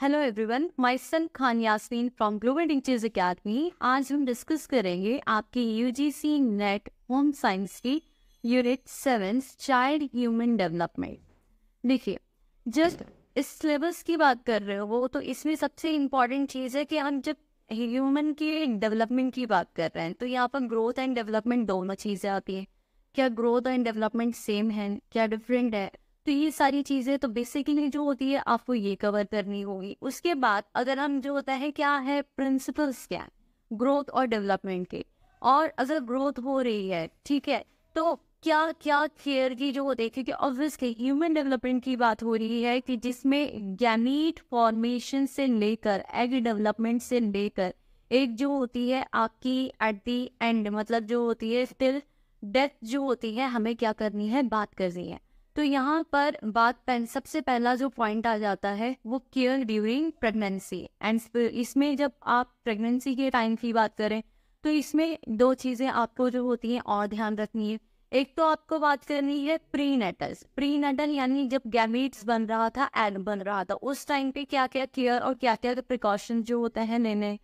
hello everyone myself Khan Yasmin from Global Teachers Academy आज हम discuss करेंगे आपकी यूजीसी नेट होम साइंस की unit seven child human development देखिए जस्ट इस सिलेबस की बात कर रहे हो तो इसमें सबसे इम्पॉर्टेंट चीज़ है कि हम जब ह्यूमन की डेवलपमेंट की बात कर रहे हैं तो यहाँ पर ग्रोथ एंड डेवलपमेंट दोनों चीज़ें आती हैं क्या ग्रोथ एंड डेवलपमेंट सेम है क्या डिफरेंट है तो ये सारी चीज़ें तो बेसिकली जो होती है आपको ये कवर करनी होगी उसके बाद अगर हम जो होता है क्या है प्रिंसिपल्स क्या ग्रोथ और डेवलपमेंट के और अगर ग्रोथ हो रही है ठीक है तो क्या क्या केयर की जो होती है क्योंकि ऑब्वियसली ह्यूमन डेवलपमेंट की बात हो रही है कि जिसमें गैमीट फॉर्मेशन से लेकर एग डेवलपमेंट से लेकर एक जो होती है आपकी एट दी एंड मतलब जो होती है स्टिल डेथ जो होती है हमें क्या करनी है बात करनी है तो यहाँ पर बात पहन, सबसे पहला जो पॉइंट आ जाता है वो केयर ड्यूरिंग प्रेगनेंसी एंड इसमें जब आप प्रेगनेंसी के टाइम की बात करें तो इसमें दो चीज़ें आपको जो होती हैं और ध्यान रखनी है एक तो आपको बात करनी है प्री नेटल्स प्री नेटल यानी जब गैमिट्स बन रहा था एड बन रहा था उस टाइम पे क्या क्या केयर और क्या क्या प्रिकॉशन जो होते हैं लेने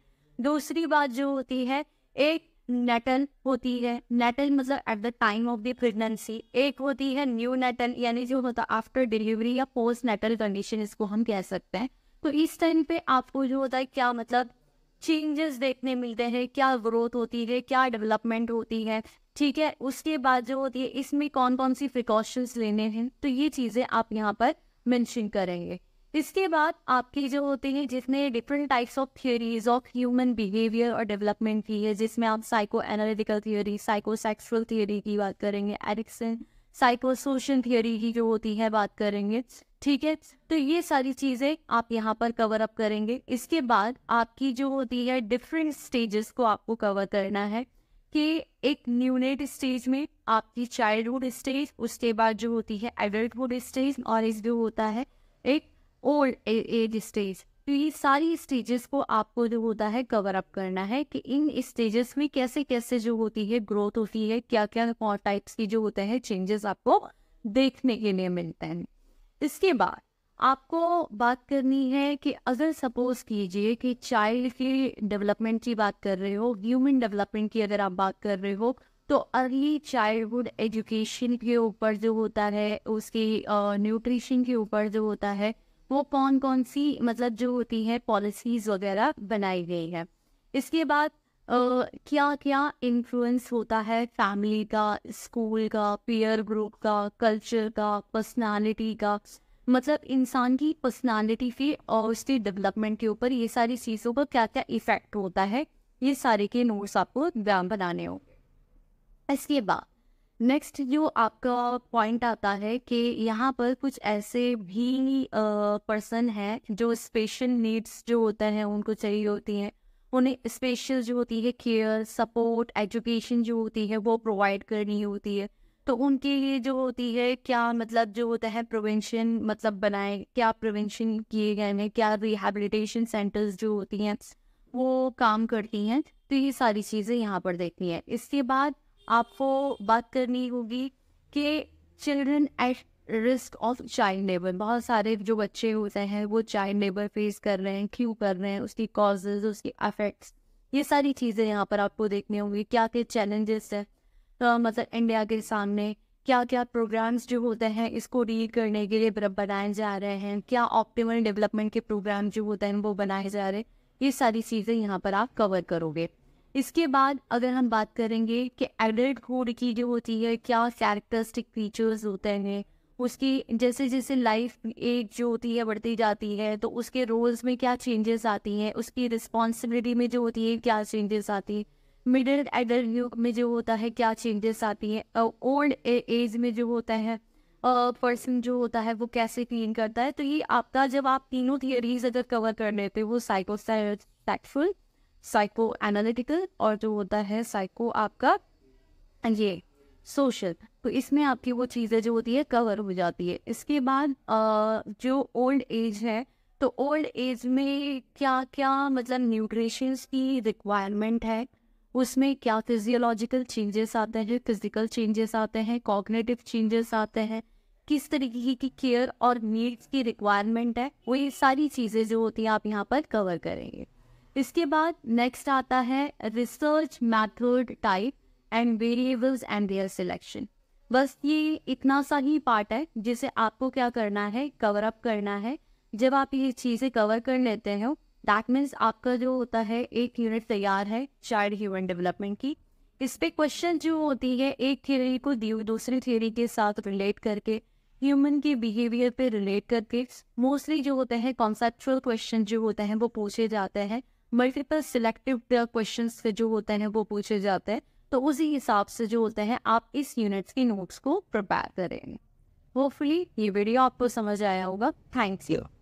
दूसरी बात जो होती है एक नेटल होती है नेटल मतलब at the time of the pregnancy एक होती है न्यू नेटल यानी जो होता है आफ्टर डिलीवरी या पोस्ट नेटल कंडीशन इसको हम कह सकते हैं तो इस टाइम पे आपको जो होता है क्या मतलब चेंजेस देखने मिलते हैं क्या ग्रोथ होती है क्या डेवलपमेंट होती है ठीक है उसके बाद जो होती है इसमें कौन कौन सी प्रिकॉशंस लेने हैं तो ये चीज़ें आप यहाँ पर मेंशन करेंगे इसके बाद आपकी जो होती है जिसने different types of theories of human behaviour और डेवलपमेंट की है जिसमें आप psychoanalytical theory psychosexual theory की बात करेंगे एडिक्सन साइको सोशल थियोरी की जो होती है बात करेंगे ठीक है तो ये सारी चीज़ें आप यहाँ पर कवर अप करेंगे इसके बाद आपकी जो होती है डिफरेंट स्टेजेस को आपको कवर करना है कि एक न्यूनेट स्टेज में आपकी चाइल्डहुड स्टेज उसके बाद जो होती है एडल्टहुड स्टेज और इस जो होता है एक ओल्ड एज स्टेज तो ये सारी स्टेजेस को आपको जो होता है कवर अप करना है कि इन स्टेजेस में कैसे कैसे जो होती है ग्रोथ होती है क्या क्या टाइप्स की जो होते हैं चेंजेस आपको देखने के लिए मिलते हैं इसके बाद आपको बात करनी है कि अगर सपोज कीजिए कि चाइल्ड की डेवलपमेंट की बात कर रहे हो ह्यूमन डेवलपमेंट की अगर आप बात कर रहे हो तो अर्ली चाइल्डहुड एजुकेशन के ऊपर जो होता है उसकी न्यूट्रिशन के ऊपर जो होता है वो कौन कौन सी मतलब जो होती है पॉलिसीज वगैरह बनाई गई है इसके बाद क्या क्या इन्फ्लुएंस होता है फैमिली का स्कूल का पीयर ग्रुप का कल्चर का पर्सनालिटी का मतलब इंसान की पर्सनालिटी के और उसके डेवलपमेंट के ऊपर ये सारी चीज़ों पर क्या क्या इफेक्ट होता है ये सारे के नोट्स आपको बनाने हो इसके बाद नेक्स्ट जो आपका पॉइंट आता है कि यहाँ पर कुछ ऐसे भी पर्सन हैं जो स्पेशल नीड्स जो होते हैं उनको चाहिए होती हैं उन्हें स्पेशल जो होती है केयर सपोर्ट एजुकेशन जो होती है वो प्रोवाइड करनी होती है तो उनके लिए जो होती है क्या मतलब जो होता है प्रिवेंशन मतलब बनाए क्या प्रिवेंशन किए गए हैं क्या रिहेबिलिटेशन सेंटर्स जो होती हैं वो काम करती हैं तो ये सारी चीज़ें यहाँ पर देखनी है इसके बाद आपको बात करनी होगी कि children at risk of child labour बहुत सारे जो बच्चे होते हैं वो चाइल्ड लेबर फेस कर रहे हैं क्यों कर रहे हैं उसकी कॉजेज उसके अफेक्ट्स ये सारी चीज़ें यहाँ पर आपको देखनी होंगी क्या क्या चैलेंजेस है तो मतलब इंडिया के सामने क्या क्या प्रोग्राम्स जो होते हैं इसको डील करने के लिए बनाए जा रहे हैं क्या ऑप्टिमल डेवलपमेंट के प्रोग्राम जो होते हैं वो बनाए जा रहे हैं ये सारी चीज़ें यहाँ पर आप कवर करोगे इसके बाद अगर हम बात करेंगे कि एडल्टहुड की जो होती है क्या कैरेक्टरिस्टिक फीचर्स होते हैं उसकी जैसे जैसे लाइफ एज जो होती है बढ़ती जाती है तो उसके रोल्स में क्या चेंजेस आती हैं उसकी रिस्पॉन्सिबिलिटी में जो होती है क्या चेंजेस आती है मिडिल एडल्ट युग में जो होता है क्या चेंजेस आती हैं ओल्ड एज में जो होता है पर्सन जो होता है वो कैसे क्लीन करता है तो ये आपका जब आप तीनों थियरीज अगर कवर कर लेते हो साइकोसैक्सुअल साइको एनालिटिकल और जो होता है साइको आपका ये सोशल तो इसमें आपकी वो चीज़ें जो होती है कवर हो जाती है इसके बाद जो ओल्ड एज है तो ओल्ड एज में क्या क्या मतलब न्यूट्रिशंस की रिक्वायरमेंट है उसमें क्या फिजियोलॉजिकल चेंजेस आते हैं फिजिकल चेंजेस आते हैं कॉग्नेटिव चेंजेस आते हैं किस तरीके की केयर और नीड्स की रिक्वायरमेंट है वो ये सारी चीज़ें जो होती हैं आप यहाँ पर कवर करेंगे इसके बाद नेक्स्ट आता है research method type and variables and their selection बस ये इतना सा ही पार्ट है जिसे आपको क्या करना है कवर अप करना है जब आप ये चीज़ें कवर कर लेते हो दैट मीन्स आपका जो होता है एक यूनिट तैयार है चाइल्ड ह्यूमन डेवलपमेंट की इस पे क्वेश्चन जो होती है एक थ्योरी को दूसरी थ्योरी के साथ रिलेट करके ह्यूमन के बिहेवियर पे रिलेट करके मोस्टली जो होते हैं कॉन्सेप्चुअल क्वेश्चन जो होते हैं वो पूछे जाते हैं मल्टीपल सिलेक्टिव क्वेश्चन से जो होते हैं वो पूछे जाते हैं तो उसी हिसाब से जो होते हैं आप इस यूनिट्स के नोट्स को प्रिपेयर करेंगे होपफुली ये वीडियो आपको समझ आया होगा थैंक्स यू